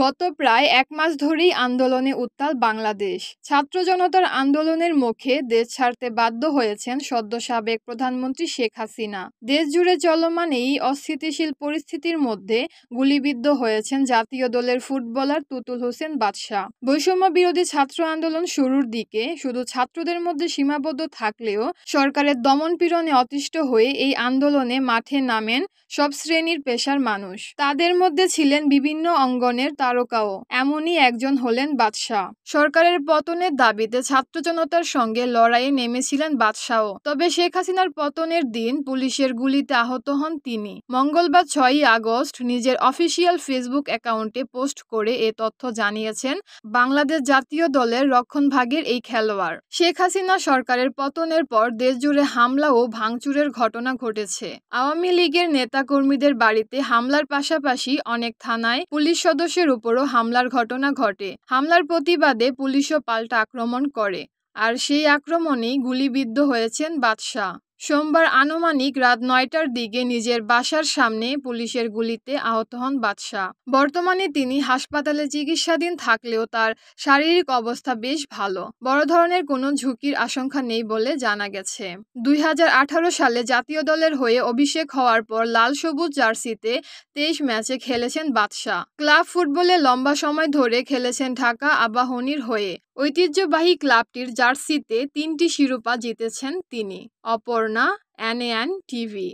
গত প্রায় এক মাস ধরেই আন্দোলনে উত্তাল বাংলাদেশ ছাত্র জনতার আন্দোলনের মুখে দেশ ছাড়তে বাধ্য হয়েছেন সদ্য সাবেক প্রধানমন্ত্রী শেখ হাসিনা দেশ জুড়ে চলমান এই অস্থিতিশীল পরিস্থিতির মধ্যে গুলিবিদ্ধ হয়েছেন জাতীয় দলের ফুটবলার তুতুল হোসেন বাদশাহ বৈষম্য বিরোধী ছাত্র আন্দোলন শুরুর দিকে শুধু ছাত্রদের মধ্যে সীমাবদ্ধ থাকলেও সরকারের দমনপীড়নে অতিষ্ঠ হয়ে এই আন্দোলনে মাঠে নামেন সব শ্রেণীর পেশার মানুষ তাদের মধ্যে ছিলেন বিভিন্ন অঙ্গনের তারকাও এমনই একজন হলেন বাদশাহ সরকারের পতনের দাবিতে ছাত্র জনতার সঙ্গে লড়াইয়ে নেমেছিলেন বাদশাহ তবে শেখ হাসিনার পতনের দিন পুলিশের গুলিতে আহত হন তিনি মঙ্গলবার ছয়ই আগস্ট নিজের অফিসিয়াল ফেসবুক অ্যাকাউন্টে পোস্ট করে এ তথ্য জানিয়েছেন বাংলাদেশ জাতীয় দলের রক্ষণভাগের এই খেলোয়াড় শেখ হাসিনা সরকারের পতনের পর দেশজুড়ে হামলা ও ভাঙচুরের ঘটনা ঘটেছে আওয়ামী লীগের নেতাকর্মীদের বাড়িতে হামলার পাশাপাশি অনেক থানায় পুলিশ সদস্যের উপরও হামলার ঘটনা ঘটে হামলার প্রতিবাদে পুলিশও পাল্টা আক্রমণ করে আর সেই আক্রমণেই গুলিবিদ্ধ হয়েছেন বাদশাহ সোমবার আনুমানিক রাত নয়টার দিকে নিজের বাসার সামনে পুলিশের গুলিতে আহত হন বাদশাহ বর্তমানে তিনি হাসপাতালে চিকিৎসাধীন থাকলেও তার শারীরিক অবস্থা বেশ ভালো বড় ধরনের কোনো ঝুঁকির আশঙ্কা নেই বলে জানা গেছে দুই সালে জাতীয় দলের হয়ে অভিষেক হওয়ার পর লাল সবুজ জার্সিতে তেইশ ম্যাচে খেলেছেন বাদশাহ ক্লাব ফুটবলে লম্বা সময় ধরে খেলেছেন ঢাকা আবাহনীর হয়ে ঐতিহ্যবাহী ক্লাবটির জার্সিতে তিনটি শিরোপা জিতেছেন তিনি অপর্ণা এনএন টিভি